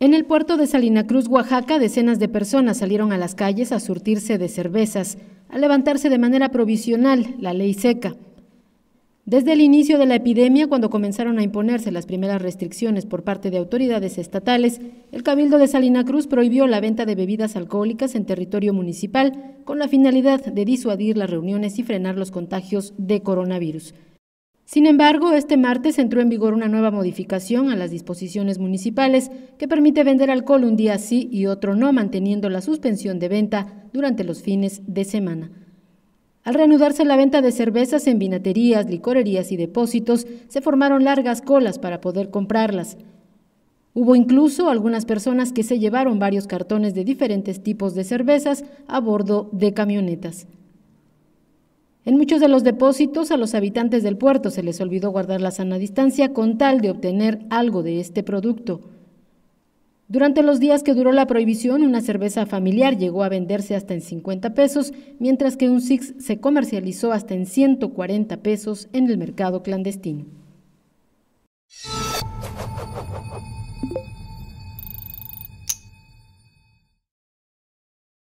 En el puerto de Salina Cruz, Oaxaca, decenas de personas salieron a las calles a surtirse de cervezas, a levantarse de manera provisional la ley seca. Desde el inicio de la epidemia, cuando comenzaron a imponerse las primeras restricciones por parte de autoridades estatales, el Cabildo de Salina Cruz prohibió la venta de bebidas alcohólicas en territorio municipal con la finalidad de disuadir las reuniones y frenar los contagios de coronavirus. Sin embargo, este martes entró en vigor una nueva modificación a las disposiciones municipales que permite vender alcohol un día sí y otro no, manteniendo la suspensión de venta durante los fines de semana. Al reanudarse la venta de cervezas en vinaterías, licorerías y depósitos, se formaron largas colas para poder comprarlas. Hubo incluso algunas personas que se llevaron varios cartones de diferentes tipos de cervezas a bordo de camionetas. En muchos de los depósitos a los habitantes del puerto se les olvidó guardar la sana distancia con tal de obtener algo de este producto. Durante los días que duró la prohibición, una cerveza familiar llegó a venderse hasta en 50 pesos, mientras que un Six se comercializó hasta en 140 pesos en el mercado clandestino.